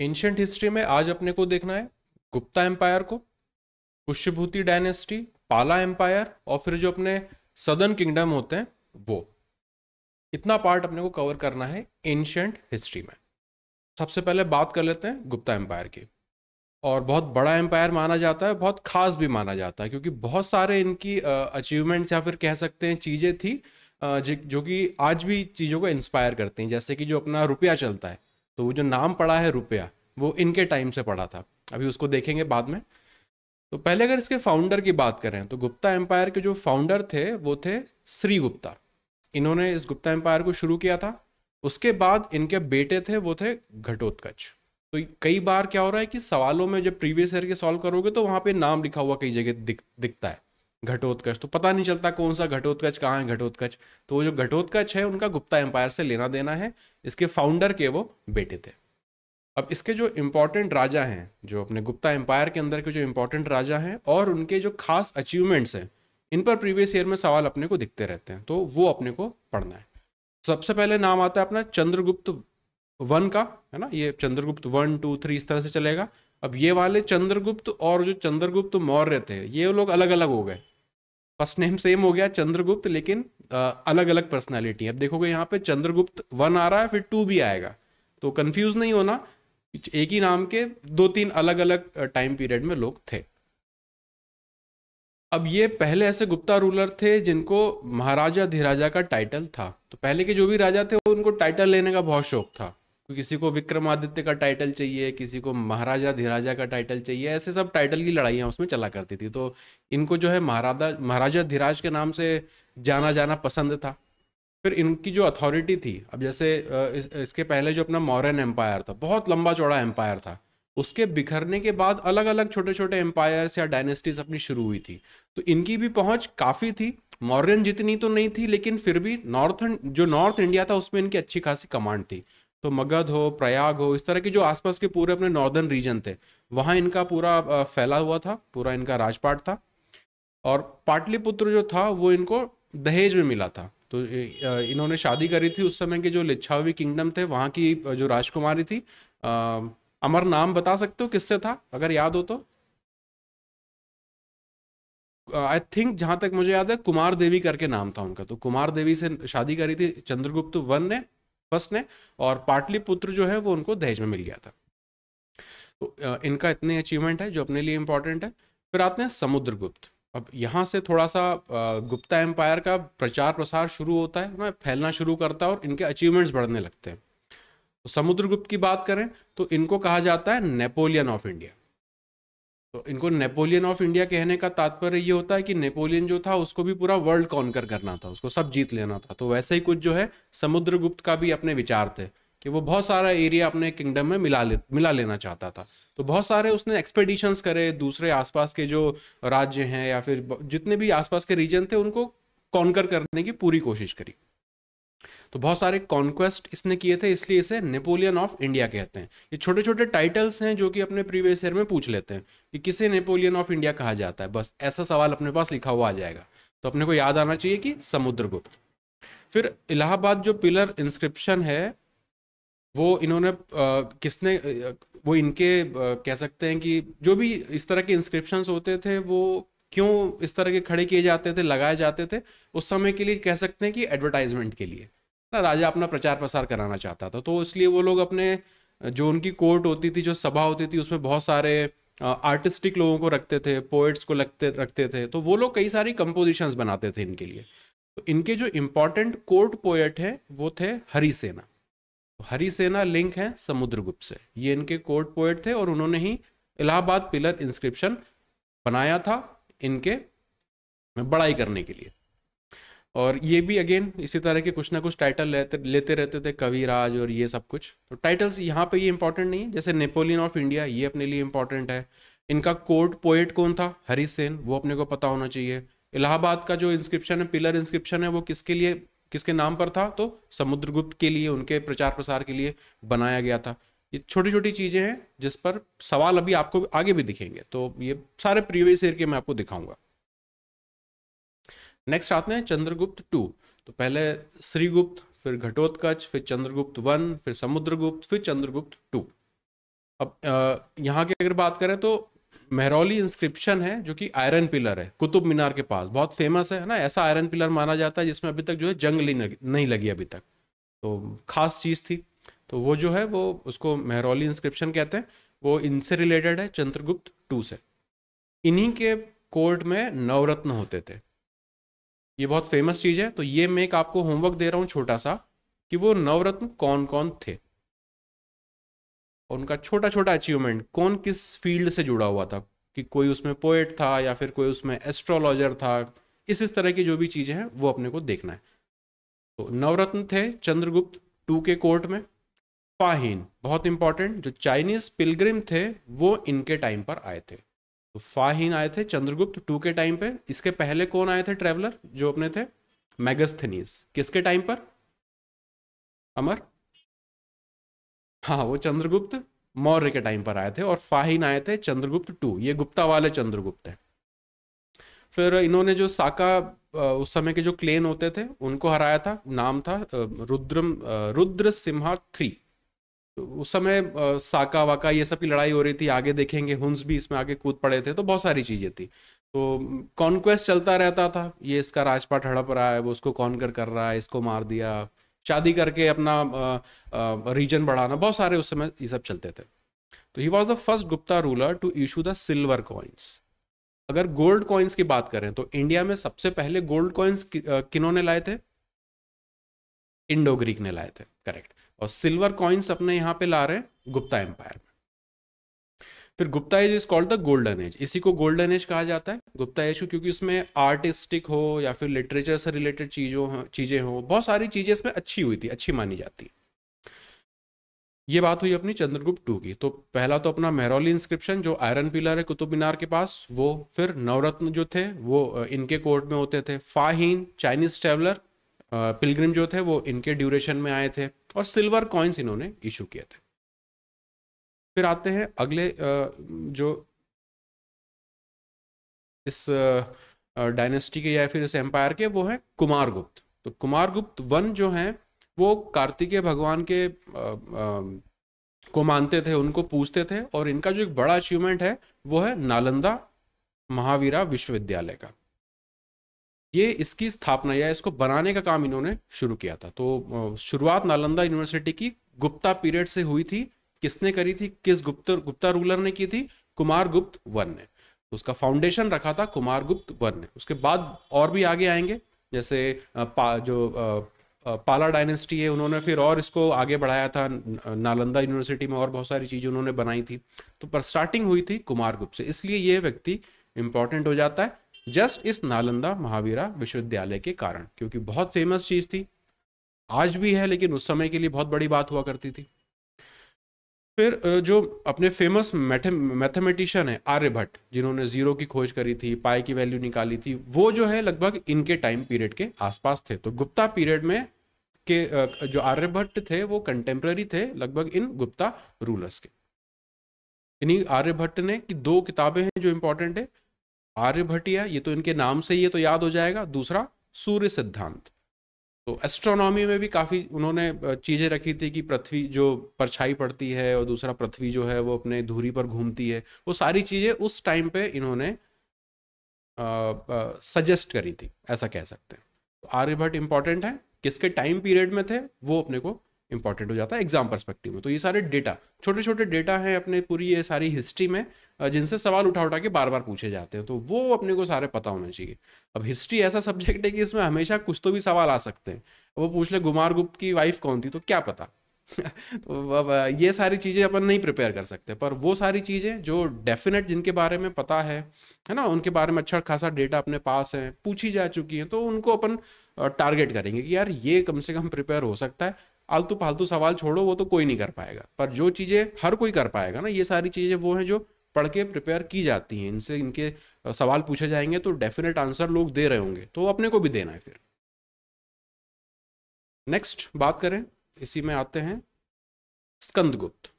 ancient history में आज अपने को देखना है गुप्ता एम्पायर को पुष्यभूति डायनेस्टी पाला एम्पायर और फिर जो अपने सदर्न किंगडम होते हैं वो इतना पार्ट अपने को कवर करना है एंशंट हिस्ट्री में सबसे पहले बात कर लेते हैं गुप्ता एम्पायर की और बहुत बड़ा एम्पायर माना जाता है बहुत खास भी माना जाता है क्योंकि बहुत सारे इनकी अचीवमेंट्स या फिर कह सकते हैं चीज़ें थी जो कि आज भी चीज़ों को इंस्पायर करती हैं जैसे कि जो अपना रुपया चलता है तो वो जो नाम पड़ा है रुपया वो इनके टाइम से पड़ा था अभी उसको देखेंगे बाद में तो पहले अगर इसके फाउंडर की बात करें तो गुप्ता एम्पायर के जो फाउंडर थे वो थे श्री गुप्ता इन्होंने इस गुप्ता एम्पायर को शुरू किया था उसके बाद इनके बेटे थे वो थे घटोत्कच तो कई बार क्या हो रहा है कि सवालों में जब प्रीवियस ईयर के सॉल्व करोगे तो वहाँ पे नाम लिखा हुआ कई जगह दिख दिखता है घटोत्कच तो पता नहीं चलता कौन सा घटोत्कच कहाँ है घटोत्कच तो वो जो घटोत्कच है उनका गुप्ता एम्पायर से लेना देना है इसके फाउंडर के वो बेटे थे अब इसके जो इम्पोर्टेंट राजा हैं जो अपने गुप्ता एम्पायर के अंदर के जो इम्पोर्टेंट राजा हैं और उनके जो खास अचीवमेंट्स हैं इन पर प्रीवियस ईयर में सवाल अपने को दिखते रहते हैं तो वो अपने को पढ़ना है सबसे पहले नाम आता है अपना चंद्रगुप्त वन का है ना ये चंद्रगुप्त वन टू थ्री इस तरह से चलेगा अब ये वाले चंद्रगुप्त और जो चंद्रगुप्त मौर्य थे ये लोग अलग अलग हो गए फर्स्ट नेम सेम हो गया चंद्रगुप्त लेकिन अलग अलग पर्सनैलिटी अब देखोगे यहाँ पे चंद्रगुप्त वन आ रहा है फिर टू भी आएगा तो कंफ्यूज नहीं होना एक ही नाम के दो तीन अलग अलग टाइम पीरियड में लोग थे अब ये पहले ऐसे गुप्ता रूलर थे जिनको महाराजा धीराजा का टाइटल था तो पहले के जो भी राजा थे उनको टाइटल लेने का बहुत शौक था किसी को विक्रमादित्य का टाइटल चाहिए किसी को महाराजा धीराजा का टाइटल चाहिए ऐसे सब टाइटल की लड़ाइयाँ उसमें चला करती थी तो इनको जो है महाराजा महाराजा धीराज के नाम से जाना जाना पसंद था फिर इनकी जो अथॉरिटी थी अब जैसे इस, इसके पहले जो अपना मॉरन एम्पायर था बहुत लंबा चौड़ा एम्पायर था उसके बिखरने के बाद अलग अलग छोटे छोटे एम्पायर्स या डायनेस्टीज अपनी शुरू हुई थी तो इनकी भी पहुंच काफ़ी थी मॉरन जितनी तो नहीं थी लेकिन फिर भी नॉर्थन जो नॉर्थ इंडिया था उसमें इनकी अच्छी खासी कमांड थी तो मगध हो प्रयाग हो इस तरह के जो आसपास के पूरे अपने नॉर्दर्न रीजन थे वहाँ इनका पूरा फैला हुआ था पूरा इनका राजपाट था और पाटलिपुत्र जो था वो इनको दहेज में मिला था तो इन्होंने शादी करी थी उस समय के जो लिच्छावी किंगडम थे वहाँ की जो राजकुमारी थी आ, अमर नाम बता सकते हो किससे था अगर याद हो तो आई थिंक जहां तक मुझे याद है कुमार देवी करके नाम था उनका तो कुमार देवी से शादी करी थी चंद्रगुप्त वन ने फर्स्ट ने और पाटलिपुत्र जो है वो उनको दहेज में मिल गया था तो इनका इतने अचीवमेंट है जो अपने लिए इम्पोर्टेंट है फिर आते हैं समुद्रगुप्त अब यहाँ से थोड़ा सा गुप्ता एम्पायर का प्रचार प्रसार शुरू होता है ना फैलना शुरू करता है और इनके अचीवमेंट्स बढ़ने लगते हैं तो समुद्रगुप्त की बात करें तो इनको कहा जाता है नेपोलियन ऑफ इंडिया तो इनको नेपोलियन ऑफ इंडिया कहने का तात्पर्य ये होता है कि नेपोलियन जो था उसको भी पूरा वर्ल्ड कॉन्कर करना था उसको सब जीत लेना था तो वैसे ही कुछ जो है समुद्रगुप्त का भी अपने विचार थे कि वो बहुत सारा एरिया अपने किंगडम में मिला ले मिला लेना चाहता था तो बहुत सारे उसने एक्सपेडिशंस करे दूसरे आसपास के जो राज्य हैं या फिर जितने भी आसपास के रीजन थे उनको कॉन्कर करने की पूरी कोशिश करी तो बहुत सारे कॉन्क्वेस्ट इसने किए थे इसलिए इसे नेपोलियन ऑफ इंडिया कहते हैं ये छोटे छोटे टाइटल्स हैं जो कि अपने प्रीवियस ईयर में पूछ लेते हैं कि किसे नेपोलियन ऑफ इंडिया कहा जाता है बस ऐसा सवाल अपने पास लिखा हुआ आ जाएगा तो अपने को याद आना चाहिए कि समुद्रगुप्त फिर इलाहाबाद जो पिलर इंस्क्रिप्शन है वो इन्होंने आ, किसने वो इनके आ, कह सकते हैं कि जो भी इस तरह के इंस्क्रिप्शन होते थे वो क्यों इस तरह के खड़े किए जाते थे लगाए जाते थे उस समय के लिए कह सकते हैं कि एडवर्टाइजमेंट के लिए ना राजा अपना प्रचार प्रसार कराना चाहता था तो इसलिए वो लोग अपने जो उनकी कोर्ट होती थी जो सभा होती थी उसमें बहुत सारे आर्टिस्टिक लोगों को रखते थे पोइट्स को लगते रखते थे तो वो लोग कई सारी कंपोजिशंस बनाते थे इनके लिए तो इनके जो इम्पोर्टेंट कोर्ट पोएट हैं वो थे हरिसेना तो हरिसेना लिंक है समुद्रगुप्त से ये इनके कोर्ट पोएट थे और उन्होंने ही इलाहाबाद पिलर इंस्क्रिप्शन बनाया था इनके बड़ाई करने के लिए और ये भी अगेन इसी तरह के कुछ ना कुछ टाइटल लेते लेते रहते थे कविराज और ये सब कुछ तो टाइटल्स यहाँ पे ये इंपॉर्टेंट नहीं है जैसे नेपोलियन ऑफ इंडिया ये अपने लिए इंपॉर्टेंट है इनका कोर्ट पोएट कौन था हरी सेन वो अपने को पता होना चाहिए इलाहाबाद का जो इंस्क्रिप्शन है पिलर इंस्क्रिप्शन है वो किसके लिए किसके नाम पर था तो समुद्रगुप्त के लिए उनके प्रचार प्रसार के लिए बनाया गया था ये छोटी छोटी चीज़ें हैं जिस पर सवाल अभी आपको आगे भी दिखेंगे तो ये सारे प्रीवियस ईयर के मैं आपको दिखाऊंगा नेक्स्ट आते हैं चंद्रगुप्त टू तो पहले श्रीगुप्त फिर घटोत्कच फिर चंद्रगुप्त वन फिर समुद्रगुप्त फिर चंद्रगुप्त टू अब यहाँ की अगर बात करें तो मेहरौली इंस्क्रिप्शन है जो कि आयरन पिलर है कुतुब मीनार के पास बहुत फेमस है ना ऐसा आयरन पिलर माना जाता है जिसमें अभी तक जो है जंग नहीं लगी अभी तक तो खास चीज़ थी तो वो जो है वो उसको मेहरौली इंस्क्रिप्शन कहते हैं वो इनसे रिलेटेड है चंद्रगुप्त टू से इन्हीं के कोर्ट में नवरत्न होते थे ये बहुत फेमस चीज़ है तो ये मैं एक आपको होमवर्क दे रहा हूं छोटा सा कि वो नवरत्न कौन कौन थे और उनका छोटा छोटा अचीवमेंट कौन किस फील्ड से जुड़ा हुआ था कि कोई उसमें पोएट था या फिर कोई उसमें एस्ट्रोलॉजर था इस इस तरह की जो भी चीज़ें हैं वो अपने को देखना है तो नवरत्न थे चंद्रगुप्त टू के कोर्ट में फाहिन बहुत इंपॉर्टेंट जो चाइनीज पिलग्रिम थे वो इनके टाइम पर आए थे तो फाहिन आए थे चंद्रगुप्त टू के टाइम पे इसके पहले कौन आए थे ट्रेवलर जो अपने थे मैगस्थनीस किसके टाइम पर अमर हाँ वो चंद्रगुप्त मौर्य के टाइम पर आए थे और फाहिन आए थे चंद्रगुप्त टू ये गुप्ता वाले चंद्रगुप्त हैं फिर इन्होंने जो साका उस समय के जो क्लेन होते थे उनको हराया था नाम था रुद्रम रुद्र सिम्हा थ्री उस समय साका वाका ये सब की लड़ाई हो रही थी आगे देखेंगे हुंस भी इसमें आगे कूद पड़े थे तो बहुत सारी चीज़ें थी तो कॉन्क्वेस्ट चलता रहता था ये इसका राजपाट हड़प रहा है वो उसको कॉन्कर कर रहा है इसको मार दिया शादी करके अपना रीजन बढ़ाना बहुत सारे उस समय ये सब चलते थे तो he was the first Gupta ruler to issue the silver coins अगर गोल्ड कॉइन्स की बात करें तो इंडिया में सबसे पहले गोल्ड कॉइन्स ने लाए थे इंडो ग्रीक ने लाए थे करेक्ट और सिल्वर कॉइन्स अपने यहाँ पे ला रहे हैं गुप्ता एम्पायर में फिर Gupta age is called the golden age इसी को गोल्डन एज कहा जाता है गुप्ता एज को क्योंकि उसमें आर्टिस्टिक हो या फिर लिटरेचर से रिलेटेड चीज़ों चीज़ें हो बहुत सारी चीज़ें इसमें अच्छी हुई थी अच्छी मानी जाती है ये बात हुई अपनी चंद्रगुप्त टू की तो पहला तो अपना मेहरौली इंस्क्रिप्शन जो आयरन पिलर है कुतुब मीनार के पास वो फिर नवरत्न जो थे वो इनके कोर्ट में होते थे फाहीन चाइनीज ट्रेवलर पिलग्रिम जो थे वो इनके ड्यूरेशन में आए थे और सिल्वर कॉइन्स इन्होंने इशू किए थे फिर आते हैं अगले जो इस डायनेस्टी के या फिर इस एम्पायर के वो हैं कुमार गुप्त तो कुमार गुप्त वन जो हैं वो कार्तिकेय भगवान के आ, आ, को मानते थे उनको पूछते थे और इनका जो एक बड़ा अचीवमेंट है वो है नालंदा महावीरा विश्वविद्यालय का ये इसकी स्थापना या इसको बनाने का काम इन्होंने शुरू किया था तो शुरुआत नालंदा यूनिवर्सिटी की गुप्ता पीरियड से हुई थी किसने करी थी किस गुप्त गुप्ता रूलर ने की थी कुमार गुप्त वन ने तो उसका फाउंडेशन रखा था कुमार गुप्त वन ने उसके बाद और भी आगे आएंगे जैसे पा, जो पाला डायनेस्टी है उन्होंने फिर और इसको आगे बढ़ाया था नालंदा यूनिवर्सिटी में और बहुत सारी चीज़ें उन्होंने बनाई थी तो पर स्टार्टिंग हुई थी कुमार गुप्त से इसलिए ये व्यक्ति इंपॉर्टेंट हो जाता है जस्ट इस नालंदा महावीरा विश्वविद्यालय के कारण क्योंकि बहुत फेमस चीज थी आज भी है लेकिन उस समय के लिए बहुत बड़ी बात हुआ करती थी फिर जो अपने फेमस मैथमेटिशियन है आर्यभट्ट जिन्होंने जीरो की खोज करी थी पाई की वैल्यू निकाली थी वो जो है लगभग इनके टाइम पीरियड के आसपास थे तो गुप्ता पीरियड में के जो आर्यभट्ट थे वो कंटेम्प्रेरी थे लगभग इन गुप्ता रूलर्स के इन्हीं आर्यभट्ट ने कि दो किताबें हैं जो इंपॉर्टेंट है आर्यभटिया ये तो इनके नाम से ये तो याद हो जाएगा दूसरा सूर्य सिद्धांत तो एस्ट्रोनॉमी में भी काफ़ी उन्होंने चीज़ें रखी थी कि पृथ्वी जो परछाई पड़ती है और दूसरा पृथ्वी जो है वो अपने धूरी पर घूमती है वो सारी चीज़ें उस टाइम पे इन्होंने सजेस्ट करी थी ऐसा कह सकते हैं तो आर्यभट्ट इम्पॉर्टेंट है किसके टाइम पीरियड में थे वो अपने को इंपॉर्टेंट हो जाता है एग्जाम परस्पेक्टिव में तो ये सारे डेटा छोटे छोटे डेटा हैं अपने पूरी ये सारी हिस्ट्री में जिनसे सवाल उठा उठा के बार बार पूछे जाते हैं तो वो अपने को सारे पता होना चाहिए अब हिस्ट्री ऐसा सब्जेक्ट है कि इसमें हमेशा कुछ तो भी सवाल आ सकते हैं वो पूछ ले गुमार गुप्त की वाइफ कौन थी तो क्या पता तो अब ये सारी चीज़ें अपन नहीं प्रिपेयर कर सकते पर वो सारी चीज़ें जो डेफिनेट जिनके बारे में पता है है ना उनके बारे में अच्छा खासा डेटा अपने पास है पूछी जा चुकी है तो उनको अपन टारगेट करेंगे कि यार ये कम से कम प्रिपेयर हो सकता है आलतू फालतू सवाल छोड़ो वो तो कोई नहीं कर पाएगा पर जो चीज़ें हर कोई कर पाएगा ना ये सारी चीज़ें वो हैं जो पढ़ के प्रिपेयर की जाती हैं इनसे इनके सवाल पूछे जाएंगे तो डेफिनेट आंसर लोग दे रहे होंगे तो अपने को भी देना है फिर नेक्स्ट बात करें इसी में आते हैं स्कंदगुप्त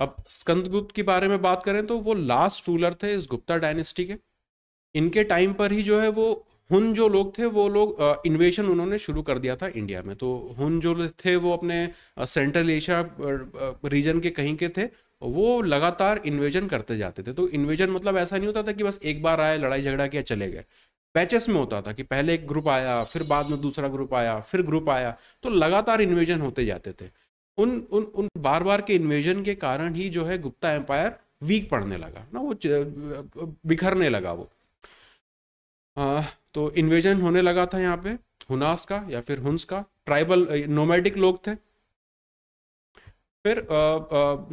अब स्कंदगुप्त के बारे में बात करें तो वो लास्ट रूलर थे इस गुप्ता डायनेस्टी के इनके टाइम पर ही जो है वो हुन जो लोग थे वो लोग इन्वेशन उन्होंने शुरू कर दिया था इंडिया में तो हुन जो थे वो अपने सेंट्रल एशिया रीजन के कहीं के थे वो लगातार इन्वेजन करते जाते थे तो इन्वेजन मतलब ऐसा नहीं होता था कि बस एक बार आए लड़ाई झगड़ा किया चले गए पैचेस में होता था कि पहले एक ग्रुप आया फिर बाद में दूसरा ग्रुप आया फिर ग्रुप आया तो लगातार इन्वेजन होते जाते थे उन उन उन बार बार के इन्वेजन के कारण ही जो है गुप्ता एम्पायर वीक पड़ने लगा ना वो बिखरने लगा वो आ, तो इन्वेजन होने लगा था यहाँ पे हुनास का या फिर हुंस का ट्राइबल नोमैडिक लोग थे फिर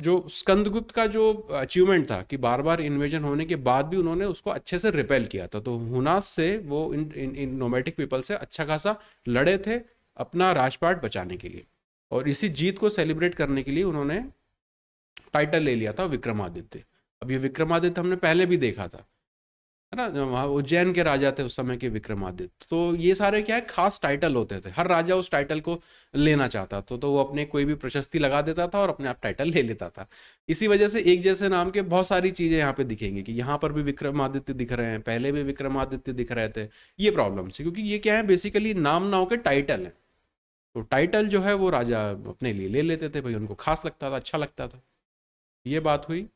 जो स्कंदगुप्त का जो अचीवमेंट था कि बार बार इन्वेजन होने के बाद भी उन्होंने उसको अच्छे से रिपेल किया था तो हुनास से वो इन इन, इन नोमैटिक पीपल से अच्छा खासा लड़े थे अपना राजपाट बचाने के लिए और इसी जीत को सेलिब्रेट करने के लिए उन्होंने टाइटल ले लिया था विक्रमादित्य अब ये विक्रमादित्य हमने पहले भी देखा था है ना उज्जैन के राजा थे उस समय के विक्रमादित्य तो ये सारे क्या है खास टाइटल होते थे हर राजा उस टाइटल को लेना चाहता था तो वो अपने कोई भी प्रशस्ति लगा देता था और अपने आप टाइटल ले लेता था इसी वजह से एक जैसे नाम के बहुत सारी चीज़ें यहाँ पे दिखेंगी कि यहाँ पर भी विक्रमादित्य दिख रहे हैं पहले भी विक्रमादित्य दिख रहे थे ये प्रॉब्लम थी क्योंकि ये क्या है बेसिकली नाम ना के टाइटल है तो टाइटल जो है वो राजा अपने लिए ले लेते थे भाई उनको खास लगता था अच्छा लगता था ये बात हुई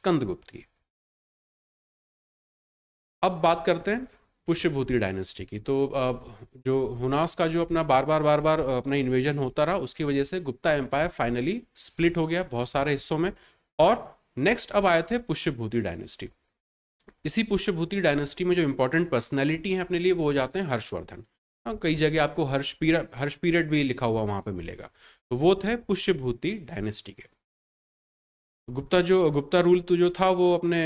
स्कंदगुप्त की अब बात करते हैं पुष्यभूति डायनेस्टी की तो जो हुनास का जो अपना बार बार बार बार अपना इन्वेजन होता रहा उसकी वजह से गुप्ता एम्पायर फाइनली स्प्लिट हो गया बहुत सारे हिस्सों में और नेक्स्ट अब आए थे पुष्यभूति डायनेस्टी इसी पुष्यभूति डायनेस्टी में जो इंपॉर्टेंट पर्सनैलिटी है अपने लिए वो हो जाते हैं हर्षवर्धन हाँ, कई जगह आपको हर्ष पीरियड हर्ष पीरियड भी लिखा हुआ वहां पर मिलेगा तो वो थे पुष्यभूति डायनेस्टी के गुप्ता जो गुप्ता रूल तो जो था वो अपने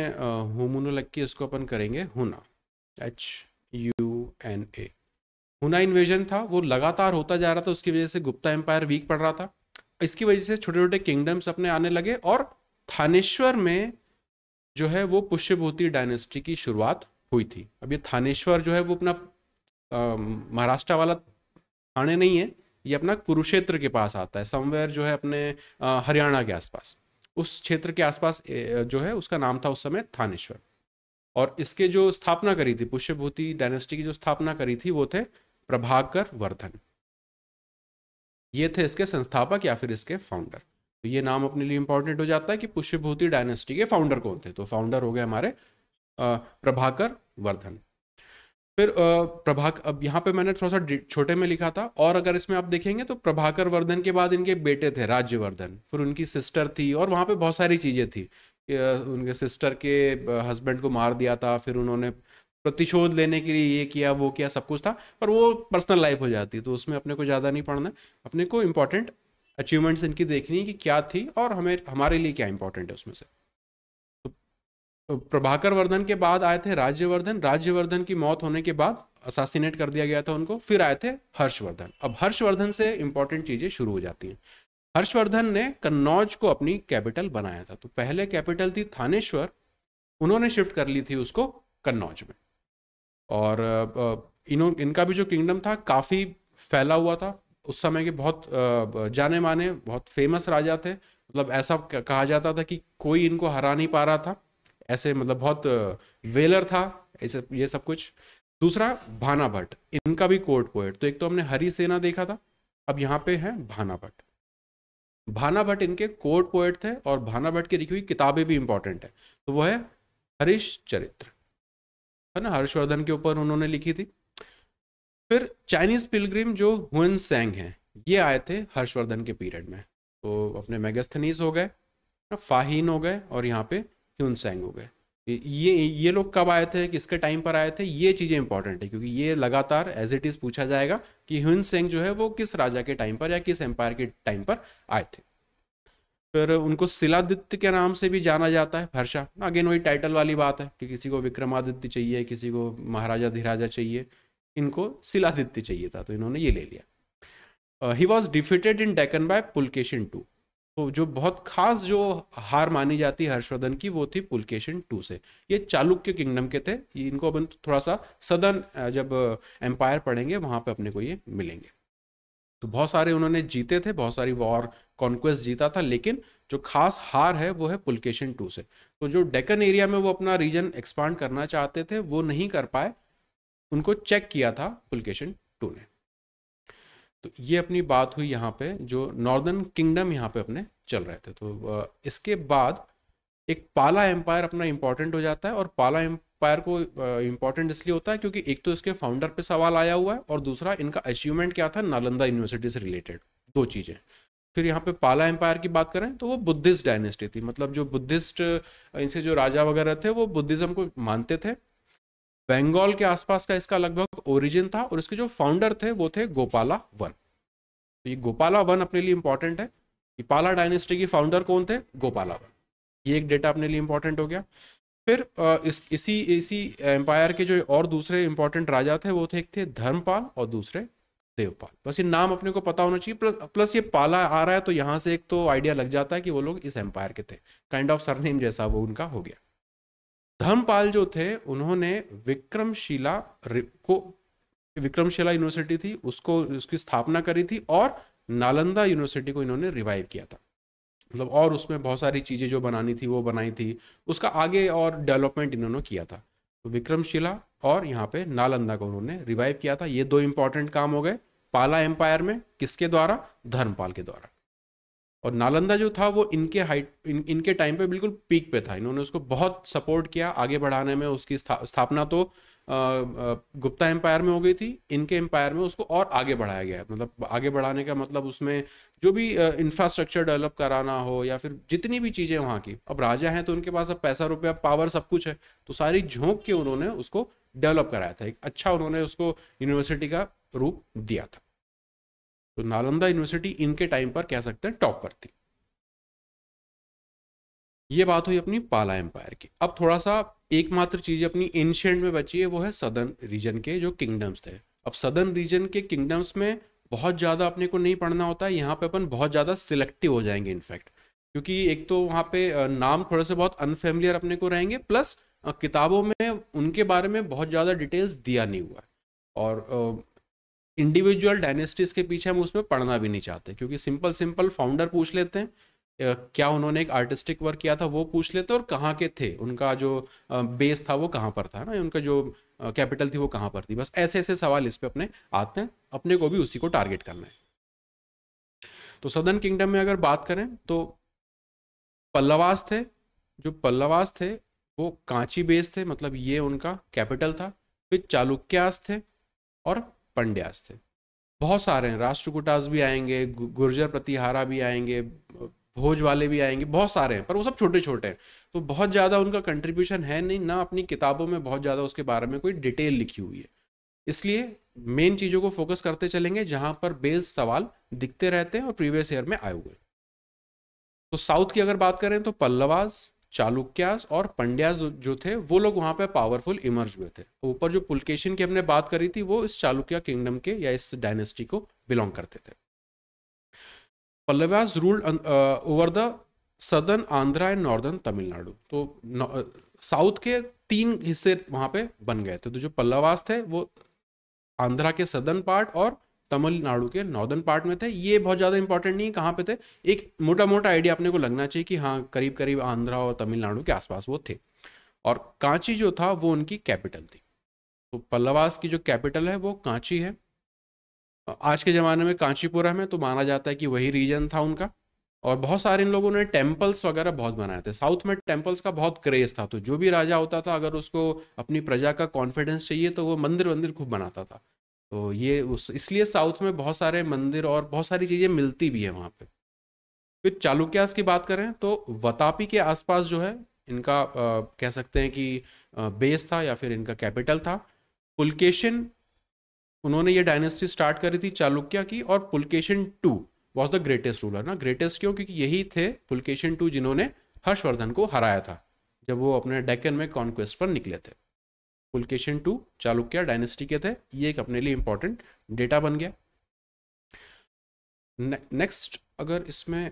होमोनो लग के इसको अपन करेंगे हुना एच यू एन ए हुना इन्वेजन था वो लगातार होता जा रहा था उसकी वजह से गुप्ता एम्पायर वीक पड़ रहा था इसकी वजह से छोटे छोटे किंगडम्स अपने आने लगे और थानेश्वर में जो है वो पुष्यभूति डायनेस्टी की शुरुआत हुई थी अब ये थानेश्वर जो है वो अपना महाराष्ट्र वाला थाने नहीं है ये अपना कुरुक्षेत्र के पास आता है समवेयर जो है अपने हरियाणा के आसपास उस क्षेत्र के आसपास जो है उसका नाम था उस समय थानेश्वर और इसके जो स्थापना करी थी पुष्यभूति डायनेस्टी की जो स्थापना करी थी वो थे प्रभाकर वर्धन ये थे इसके संस्थापक या फिर इसके फाउंडर तो ये नाम अपने लिए इंपॉर्टेंट हो जाता है कि पुष्यभूति डायनेस्टी के फाउंडर कौन थे तो फाउंडर हो गए हमारे प्रभाकर वर्धन फिर प्रभाकर अब यहाँ पे मैंने थोड़ा सा छोटे में लिखा था और अगर इसमें आप देखेंगे तो प्रभाकर वर्धन के बाद इनके बेटे थे राज्यवर्धन फिर उनकी सिस्टर थी और वहाँ पे बहुत सारी चीज़ें थी उनके सिस्टर के हस्बैंड को मार दिया था फिर उन्होंने प्रतिशोध लेने के लिए ये किया वो किया सब कुछ था पर वो पर्सनल लाइफ हो जाती तो उसमें अपने को ज़्यादा नहीं पढ़ना अपने को इम्पोर्टेंट अचीवमेंट्स इनकी देखनी कि क्या थी और हमें हमारे लिए क्या इंपॉर्टेंट है उसमें से प्रभाकर वर्धन के बाद आए थे राज्यवर्धन राज्यवर्धन की मौत होने के बाद असासीनेट कर दिया गया था उनको फिर आए थे हर्षवर्धन अब हर्षवर्धन से इंपॉर्टेंट चीजें शुरू हो जाती हैं हर्षवर्धन ने कन्नौज को अपनी कैपिटल बनाया था तो पहले कैपिटल थी थानेश्वर उन्होंने शिफ्ट कर ली थी उसको कन्नौज में और इन्हों इनका भी जो किंगडम था काफ़ी फैला हुआ था उस समय के बहुत जाने माने बहुत फेमस राजा थे मतलब ऐसा कहा जाता था कि कोई इनको हरा नहीं पा रहा था ऐसे मतलब बहुत वेलर था ऐसे ये सब कुछ दूसरा भाना भट्ट इनका भी कोर्ट पोएट तो एक तो हमने हरी सेना देखा था अब यहाँ पे है भाना भट्ट भाना भट्ट इनके कोर्ट पोएट थे और भाना भट्ट की लिखी हुई किताबें भी इंपॉर्टेंट है तो वह है हरीश चरित्र है ना हर्षवर्धन के ऊपर उन्होंने लिखी थी फिर चाइनीज पिलग्रिम जो हुन सेंग हैं ये आए थे हर्षवर्धन के पीरियड में तो अपने मैगस्थनीस हो गए फाहीन हो गए और यहाँ पे ह्यूनसेंग हो गए ये ये लोग कब आए थे किसके टाइम पर आए थे ये चीज़ें इंपॉर्टेंट है क्योंकि ये लगातार एज इट इज़ पूछा जाएगा कि ह्यून सेंग जो है वो किस राजा के टाइम पर या किस एम्पायर के टाइम पर आए थे फिर उनको शिलादित्य के नाम से भी जाना जाता है हर्षा अगेन वही टाइटल वाली बात है कि किसी को विक्रमादित्य चाहिए किसी को महाराजा धीराजा चाहिए इनको शिलादित्य चाहिए था तो इन्होंने ये ले लिया he was defeated in Deccan by Pulakeshin two तो जो बहुत खास जो हार मानी जाती है हर्षवर्धन की वो थी पुलकेशन टू से ये चालुक्य किंगडम के थे इनको अपन थोड़ा सा सदन जब एम्पायर पढ़ेंगे वहां पे अपने को ये मिलेंगे तो बहुत सारे उन्होंने जीते थे बहुत सारी वॉर कॉन्क्वेस्ट जीता था लेकिन जो खास हार है वो है पुलकेशन टू से तो जो डेकन एरिया में वो अपना रीजन एक्सपांड करना चाहते थे वो नहीं कर पाए उनको चेक किया था पुलकेशन टू ने तो ये अपनी बात हुई यहाँ पे जो नॉर्दर्न किंगडम यहाँ पे अपने चल रहे थे तो इसके बाद एक पाला एम्पायर अपना इम्पॉर्टेंट हो जाता है और पाला एम्पायर को इम्पॉर्टेंट इसलिए होता है क्योंकि एक तो इसके फाउंडर पे सवाल आया हुआ है और दूसरा इनका अचीवमेंट क्या था नालंदा यूनिवर्सिटी से रिलेटेड दो चीज़ें फिर यहाँ पे पाला एम्पायर की बात करें तो वो बुद्धिस्ट डायनेस्टी थी मतलब जो बुद्धिस्ट इनसे जो राजा वगैरह थे वो बुद्धिज़्म को मानते थे बंगाल के आसपास का इसका लगभग ओरिजिन था और इसके जो फाउंडर थे वो थे गोपाला वन तो ये गोपाला वन अपने लिए इंपॉर्टेंट है कि पाला डायनेस्टी की फाउंडर कौन थे गोपाला वन ये एक डेटा अपने लिए इंपॉर्टेंट हो गया फिर इस इसी इसी एम्पायर के जो और दूसरे इंपॉर्टेंट राजा थे वो थे एक थे धर्मपाल और दूसरे देवपाल बस ये नाम अपने को पता होना चाहिए प्लस प्लस ये पाला आ रहा है तो यहाँ से एक तो आइडिया लग जाता है कि वो लोग इस एम्पायर के थे काइंड ऑफ सरनेम जैसा वो उनका हो गया धर्मपाल जो थे उन्होंने विक्रमशिला को विक्रमशिला यूनिवर्सिटी थी उसको उसकी स्थापना करी थी और नालंदा यूनिवर्सिटी को इन्होंने रिवाइव किया था मतलब और उसमें बहुत सारी चीज़ें जो बनानी थी वो बनाई थी उसका आगे और डेवलपमेंट इन्होंने किया था तो विक्रमशिला और यहाँ पे नालंदा को उन्होंने रिवाइव किया था ये दो इंपॉर्टेंट काम हो गए पाला एम्पायर में किसके द्वारा धर्मपाल के द्वारा और नालंदा जो था वो इनके हाइट इन, इनके टाइम पे बिल्कुल पीक पे था इन्होंने उसको बहुत सपोर्ट किया आगे बढ़ाने में उसकी स्था, स्थापना तो गुप्ता एम्पायर में हो गई थी इनके एम्पायर में उसको और आगे बढ़ाया गया मतलब आगे बढ़ाने का मतलब उसमें जो भी इंफ्रास्ट्रक्चर डेवलप कराना हो या फिर जितनी भी चीज़ें वहाँ की अब राजा हैं तो उनके पास अब पैसा रुपया पावर सब कुछ है तो सारी झोंक के उन्होंने उसको डेवलप कराया था एक अच्छा उन्होंने उसको यूनिवर्सिटी का रूप दिया था तो नालंदा यूनिवर्सिटी इनके टाइम पर कह सकते हैं टॉप पर थी ये बात हुई अपनी पाला एम्पायर की अब थोड़ा सा एकमात्र चीज अपनी एंशियंट में बची है वो है सदर्न रीजन के जो किंगडम्स थे अब सदर्न रीजन के किंगडम्स में बहुत ज़्यादा अपने को नहीं पढ़ना होता है यहाँ पे अपन बहुत ज़्यादा सिलेक्टिव हो जाएंगे इनफैक्ट क्योंकि एक तो वहाँ पे नाम थोड़े से बहुत अनफेमिलियर अपने को रहेंगे प्लस किताबों में उनके बारे में बहुत ज़्यादा डिटेल्स दिया नहीं हुआ है और इंडिविजुअल डायनेस्टीज के पीछे हम उसमें पढ़ना भी नहीं चाहते क्योंकि सिंपल सिंपल फाउंडर पूछ लेते हैं क्या उन्होंने एक आर्टिस्टिक वर्क किया था वो पूछ लेते और कहाँ के थे उनका जो बेस था वो कहाँ पर था ना उनका जो कैपिटल थी वो कहाँ पर थी बस ऐसे ऐसे सवाल इस पर अपने आते हैं अपने को भी उसी को टारगेट करना है तो सदर्न किंगडम में अगर बात करें तो पल्लवास थे जो पल्लवास थे वो कांची बेस थे मतलब ये उनका कैपिटल था फिर चालुक्यास थे और पंड्यास थे बहुत सारे हैं राष्ट्रकुटास भी आएंगे गुर्जर प्रतिहारा भी आएंगे भोज वाले भी आएंगे बहुत सारे हैं पर वो सब छोटे छोटे हैं तो बहुत ज़्यादा उनका कंट्रीब्यूशन है नहीं ना अपनी किताबों में बहुत ज़्यादा उसके बारे में कोई डिटेल लिखी हुई है इसलिए मेन चीज़ों को फोकस करते चलेंगे जहाँ पर बेस सवाल दिखते रहते हैं और प्रीवियस ईयर में आए हुए तो साउथ की अगर बात करें तो पल्लवाज चालुक्यास और पंड्यास जो थे वो लोग वहां पे पावरफुल इमर्ज हुए थे ऊपर जो पुलकेशन की हमने बात करी थी वो इस चालुक्य किंगडम के या इस डायनेस्टी को बिलोंग करते थे Pallavas ruled over the southern Andhra and northern Tamil Nadu तो साउथ के तीन हिस्से वहां पे बन गए थे तो जो पल्लवास थे वो आंध्रा के सदर्न पार्ट और तमिलनाडु के नॉर्दर्न पार्ट में थे ये बहुत ज़्यादा इंपॉर्टेंट नहीं है कहाँ पे थे एक मोटा मोटा आइडिया अपने को लगना चाहिए कि हाँ करीब करीब आंध्रा और तमिलनाडु के आसपास वो थे और कांची जो था वो उनकी कैपिटल थी तो पल्लवास की जो कैपिटल है वो कांची है आज के ज़माने में कांचीपुरा में तो माना जाता है कि वही रीजन था उनका और बहुत सारे इन लोगों ने टेम्पल्स वगैरह बहुत बनाए थे साउथ में टेम्पल्स का बहुत क्रेज था तो जो भी राजा होता था अगर उसको अपनी प्रजा का कॉन्फिडेंस चाहिए तो वो मंदिर वंदिर खूब बनाता था तो ये उस इसलिए साउथ में बहुत सारे मंदिर और बहुत सारी चीज़ें मिलती भी है वहाँ पे फिर चालुक्यास की बात करें तो वतापी के आसपास जो है इनका आ, कह सकते हैं कि आ, बेस था या फिर इनका कैपिटल था पुलकेशन उन्होंने ये डायनेस्टी स्टार्ट करी थी चालुक्य की और Pulakeshin two was the greatest ruler ना ग्रेटेस्ट क्यों क्योंकि यही थे पुलकेशन टू जिन्होंने हर्षवर्धन को हराया था जब वो अपने डेकन में कॉन्क्वेस्ट पर निकले थे पुलकेशन टू चालुक्य डायनेस्टी के थे ये एक अपने लिए इंपॉर्टेंट डेटा बन गया ने, नेक्स्ट अगर इसमें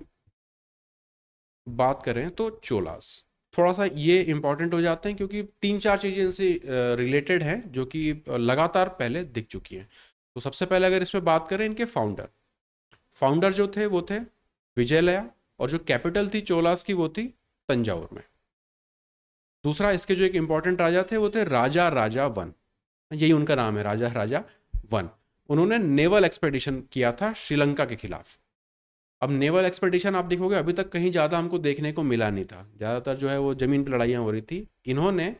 बात करें तो चोलास थोड़ा सा ये इंपॉर्टेंट हो जाते हैं क्योंकि तीन चार चीज़ें इनसे रिलेटेड हैं जो कि लगातार पहले दिख चुकी हैं तो सबसे पहले अगर इसमें बात करें इनके फाउंडर फाउंडर जो थे वो थे विजयलया और जो कैपिटल थी चोलास की वो थी तंजावुर में दूसरा इसके जो एक इम्पॉर्टेंट राजा थे वो थे राजा राजा वन यही उनका नाम है राजा राजा वन उन्होंने नेवल एक्सपेडिशन किया था श्रीलंका के खिलाफ अब नेवल एक्सपेडिशन आप देखोगे अभी तक कहीं ज़्यादा हमको देखने को मिला नहीं था ज़्यादातर जो है वो ज़मीन पर लड़ाइयाँ हो रही थी इन्होंने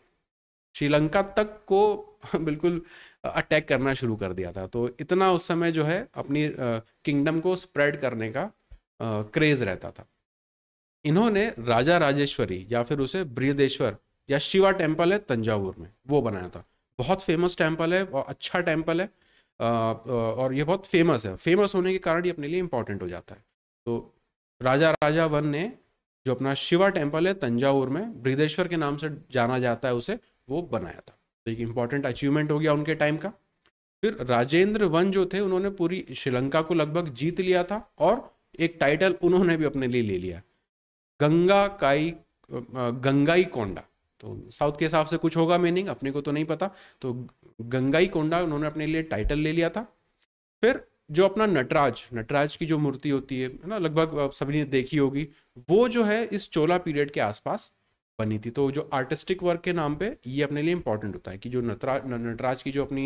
श्रीलंका तक को बिल्कुल अटैक करना शुरू कर दिया था तो इतना उस समय जो है अपनी किंगडम को स्प्रेड करने का क्रेज़ रहता था इन्होंने राजा राजेश्वरी या फिर उसे बृहदेश्वर या शिवा टेम्पल है तंजावुर में वो बनाया था बहुत फेमस टेम्पल है और अच्छा टेम्पल है और ये बहुत फेमस है फेमस होने के कारण ये अपने लिए इम्पोर्टेंट हो जाता है तो राजा राजा वन ने जो अपना शिवा टेम्पल है तंजावुर में बृहदेश्वर के नाम से जाना जाता है उसे वो बनाया था तो एक इम्पॉर्टेंट अचीवमेंट हो गया उनके टाइम का फिर राजेंद्र वन जो थे उन्होंने पूरी श्रीलंका को लगभग जीत लिया था और एक टाइटल उन्होंने भी अपने लिए ले लिया गंगा काई गंगाई कोंडा तो साउथ के हिसाब से कुछ होगा मीनिंग अपने को तो नहीं पता तो गंगाई कोंडा उन्होंने अपने लिए टाइटल ले लिया था फिर जो अपना नटराज नटराज की जो मूर्ति होती है ना लगभग सभी ने देखी होगी वो जो है इस चोला पीरियड के आसपास बनी थी तो जो आर्टिस्टिक वर्क के नाम पे ये अपने लिए इम्पोर्टेंट होता है कि जो नटराज नटराज की जो अपनी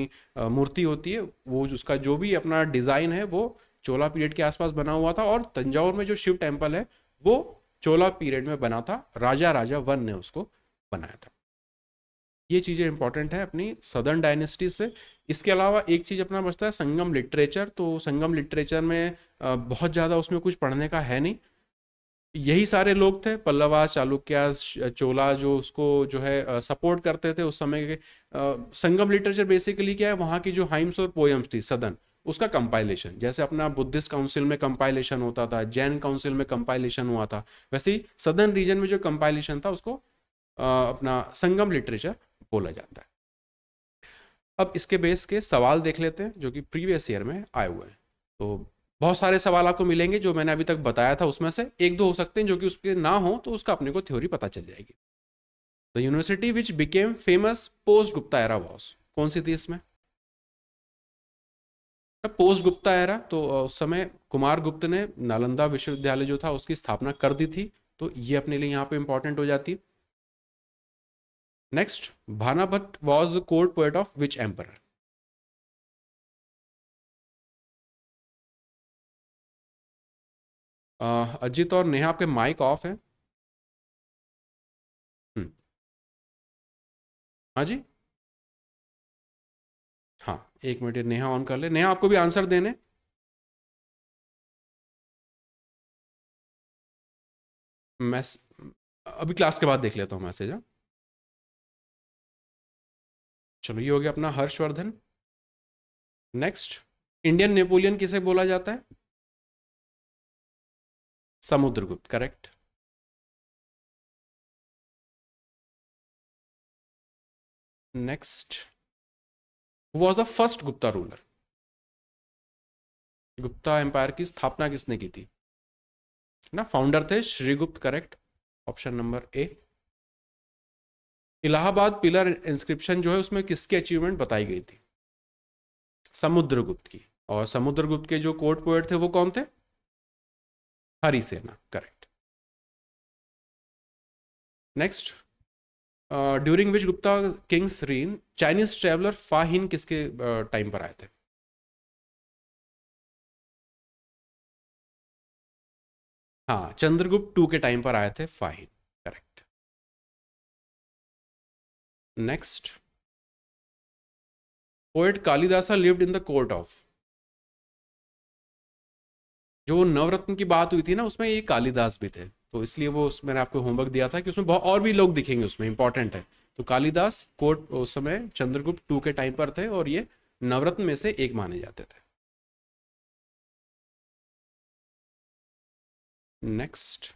मूर्ति होती है वो उसका जो भी अपना डिज़ाइन है वो चोला पीरियड के आसपास बना हुआ था और तंजावर में जो शिव टेम्पल है वो चोला पीरियड में बना था राजा राजा वन ने उसको बनाया था ये चीज़ें इंपॉर्टेंट है अपनी सदर्न डायनेस्टी से इसके अलावा एक चीज़ अपना बचता है संगम लिटरेचर तो संगम लिटरेचर में बहुत ज़्यादा उसमें कुछ पढ़ने का है नहीं यही सारे लोग थे पल्लवा चालुक्या चोला जो उसको जो है सपोर्ट करते थे उस समय के संगम लिटरेचर बेसिकली क्या है वहाँ की जो हाइम्स और पोएम्स थी सदन उसका कंपाइलेशन जैसे अपना बुद्धिस्ट काउंसिल में कंपाइलेशन होता था जैन काउंसिल में कंपाइलेशन हुआ था वैसे ही सदन रीजन में जो कंपाइलेशन था उसको अपना संगम लिटरेचर बोला जाता है अब इसके बेस के सवाल देख लेते हैं जो कि प्रीवियस ईयर में आए हुए हैं तो बहुत सारे सवाल आपको मिलेंगे जो मैंने अभी तक बताया था उसमें से एक दो हो सकते हैं जो कि उसके ना हो तो उसका अपने को थ्योरी पता चल जाएगी the university which became famous post Gupta era was कौन सी थी इसमें पोस्ट गुप्ता एरा तो उस समय कुमार गुप्त ने नालंदा विश्वविद्यालय जो था उसकी स्थापना कर दी थी तो ये अपने लिए यहाँ पे इंपॉर्टेंट हो जाती है next Bana Bhatt was court poet of which emperor अजीत और नेहा आपके माइक ऑफ है हाँ जी हाँ एक मिनट नेहा ऑन कर ले नेहा आपको भी आंसर देने मैस अभी क्लास के बाद देख लेता हूँ मैसेज हाँ चलो ये हो गया अपना हर्षवर्धन नेक्स्ट इंडियन नेपोलियन किसे बोला जाता है Samudragupta correct next was the first Gupta ruler Gupta empire की स्थापना किसने की थी ना फाउंडर थे Srigupta correct option number A Allahabad pillar inscription जो है उसमें किसकी अचीवमेंट बताई गई थी समुद्रगुप्त की और समुद्रगुप्त के जो कोर्ट पोएट थे वो कौन थे Harisena correct next during which Gupta kings reign Chinese traveller Fahien किसके टाइम uh, पर आए थे हाँ चंद्रगुप्त टू के टाइम पर आए थे Fahien next poet Kalidasa lived in the court of जो नवरत्न की बात हुई थी ना उसमें ये कालिदास भी थे तो इसलिए वो मैंने आपको होमवर्क दिया था कि उसमें बहुत और भी लोग दिखेंगे उसमें इंपॉर्टेंट है तो कालिदास कोर्ट उस समय चंद्रगुप्त टू के टाइम पर थे और ये नवरत्न में से एक माने जाते थे next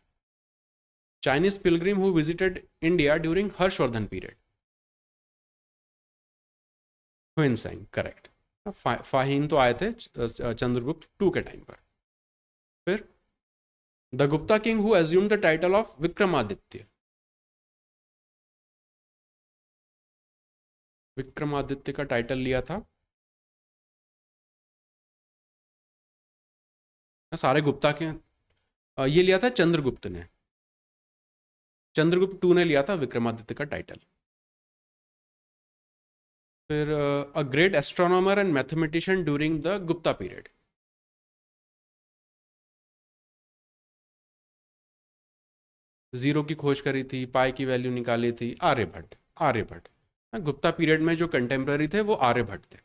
Chinese pilgrim who visited India during Harshavardhana period Hiuen Tsang correct Fahien तो आए थे चंद्रगुप्त टू के टाइम पर फिर the Gupta king who assume the title of Vikramaditya Vikramaditya का टाइटल लिया था हाँ, सारे गुप्ता के ये लिया था चंद्रगुप्त ने चंद्रगुप्त टू ने लिया था विक्रमादित्य का टाइटल फिर a great astronomer and mathematician during the Gupta period zero की खोज करी थी पाई की वैल्यू निकाली थी आर्यभट्ट आर्यभट्ट हाँ, गुप्ता पीरियड में जो कंटेम्प्रेरी थे वो आर्यभट्ट थे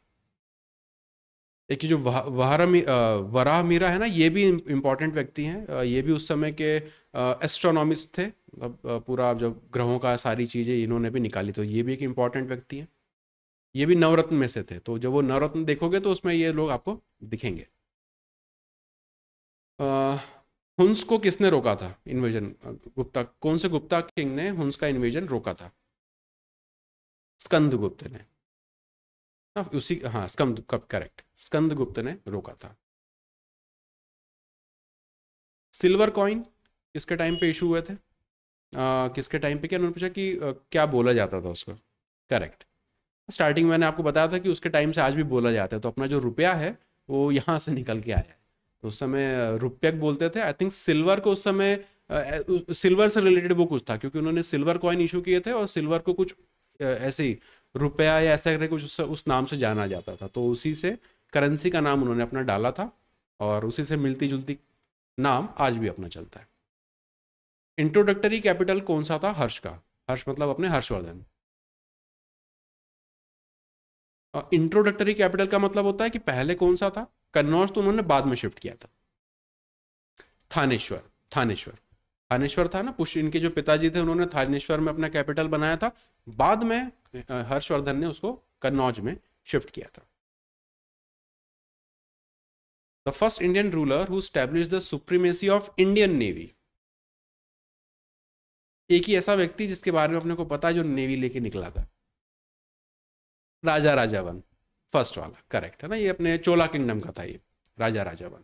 एक जो वह, वहरा मी, uh, वराह मीरा है ना ये भी इम्पोर्टेंट व्यक्ति हैं uh, ये भी उस समय के एस्ट्रोनॉमिस्ट uh, थे मतलब पूरा जब ग्रहों का सारी चीज़ें इन्होंने भी निकाली तो ये भी एक इम्पॉर्टेंट व्यक्ति हैं ये भी नवरत्न में से थे तो जब वो नवरत्न देखोगे तो उसमें ये लोग आपको दिखेंगे हंस को किसने रोका था इन्वेजन गुप्ता कौन से गुप्ता किंग ने हंस का इन्वेजन रोका था स्कंद गुप्त ने हाँ, उसी हाँ स्कंद करेक्ट स्कंद गुप्त ने रोका था सिल्वर कॉइन किसके टाइम पे इशू हुए थे आ, किसके टाइम पे क्या उन्होंने पूछा कि आ, क्या बोला जाता था उसको करेक्ट स्टार्टिंग मैंने आपको बताया था कि उसके टाइम से आज भी बोला जाता है तो अपना जो रुपया है वो यहाँ से निकल के आया है तो उस समय रुपयक बोलते थे आई थिंक सिल्वर को उस समय सिल्वर से रिलेटेड वो कुछ था क्योंकि उन्होंने सिल्वर कॉइन इशू किए थे और सिल्वर को कुछ ऐसे ही रुपया या ऐसा करके कुछ उस, उस नाम से जाना जाता था तो उसी से करेंसी का नाम उन्होंने अपना डाला था और उसी से मिलती जुलती नाम आज भी अपना चलता है इंट्रोडक्टरी कैपिटल कौन सा था हर्ष का हर्ष मतलब अपने हर्षवर्धन इंट्रोडक्टरी कैपिटल का मतलब होता है कि पहले कौन सा था कन्नौज तो उन्होंने बाद में शिफ्ट किया था थानेश्वर थानेश्वर थानेश्वर था ना पुष्य इनके जो पिताजी थे उन्होंने थानेश्वर में अपना कैपिटल बनाया था बाद में हर्षवर्धन ने उसको कन्नौज में शिफ्ट किया था the first Indian ruler who establish the supremacy of Indian navy एक ही ऐसा व्यक्ति जिसके बारे में अपने को पता है जो नेवी लेके निकला था राजा राजा वन फर्स्ट वाला करेक्ट है ना ये अपने चोला किंगडम का था ये राजा राजा वन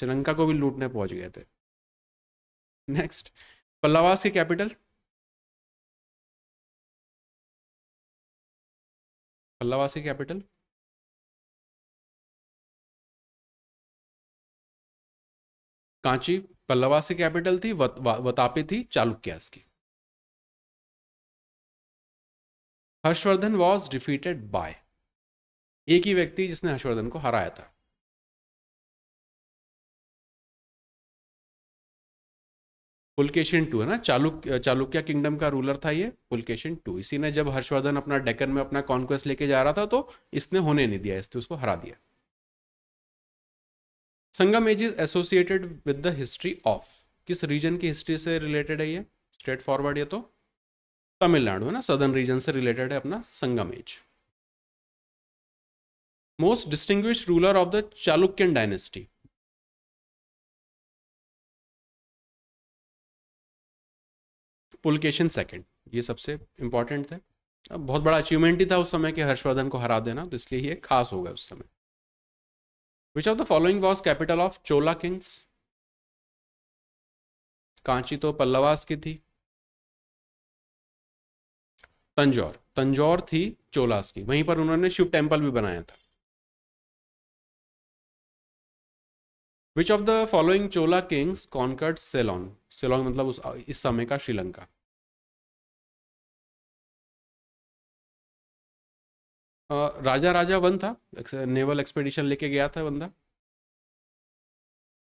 श्रीलंका को भी लूटने पहुंच गए थे नेक्स्ट पल्लवास के कैपिटल पल्लवास के कैपिटल कांची की कैपिटल थी वत, वतापी थी चालुक्यास की हर्षवर्धन वॉज डिफीटेड बाय एक ही व्यक्ति जिसने हर्षवर्धन को हराया था पुलकेशन टू है ना चालुक्य चालुक्य किंगडम का रूलर था ये पुलकेशन टू इसी ने जब हर्षवर्धन अपना डेकन में अपना कॉन्क्वेस्ट लेके जा रहा था तो इसने होने नहीं दिया इसने उसको हरा दिया Sangam age is associated with the history of किस रीजन की हिस्ट्री से रिलेटेड है ये स्ट्रेट फॉरवर्ड ये तो तमिलनाडु है ना सदर्न रीजन से रिलेटेड है अपना Sangam age most distinguished ruler of the Chalukyan dynasty Pulakeshin second ये सबसे इंपॉर्टेंट थे अब बहुत बड़ा अचीवमेंट ही था उस समय के हर्षवर्धन को हरा देना तो इसलिए ये खास हो गया उस समय which of the following was capital of Chola kings Kanchi तो पल्लवास की थी तंजौर तंजौर थी चोलास की वहीं पर उन्होंने शिव टेम्पल भी बनाया था which of the following Chola kings conquered Ceylon Ceylon मतलब उस इस समय का श्रीलंका राजा राजा वन था नेवल एक्सपेडिशन लेके गया था बंदा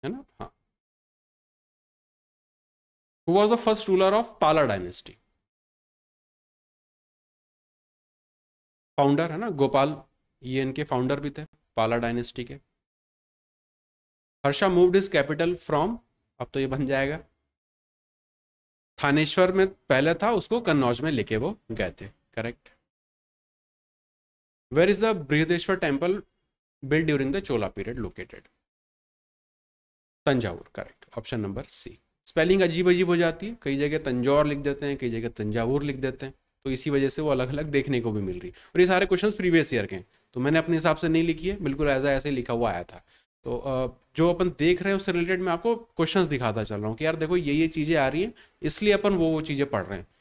है ना हाँ who was the first ruler of Pala dynasty founder है ना गोपाल ये इनके फाउंडर भी थे पाला डायनेस्टी के Harsha moved his capital from अब तो ये बन जाएगा थानेश्वर में पहले था उसको कन्नौज में लेके वो गए थे correct where is the Brihadeeswara temple build during the Chola period located Thanjavur correct option number C spelling अजीब अजीब हो जाती है कई जगह तंजौर लिख देते हैं कई जगह तंजावुर लिख देते हैं तो इसी वजह से वो अलग अलग देखने को भी मिल रही और ये सारे क्वेश्चन प्रीवियस ईयर के हैं तो मैंने अपने हिसाब से नहीं लिखी है बिल्कुल ऐसा ऐसे लिखा हुआ आया था तो जो अपन देख रहे हैं उससे रिलेटेड मैं आपको क्वेश्चंस दिखाता चल रहा हूँ कि यार देखो ये ये चीज़ें आ रही हैं इसलिए अपन वो वो चीज़ें पढ़ रहे हैं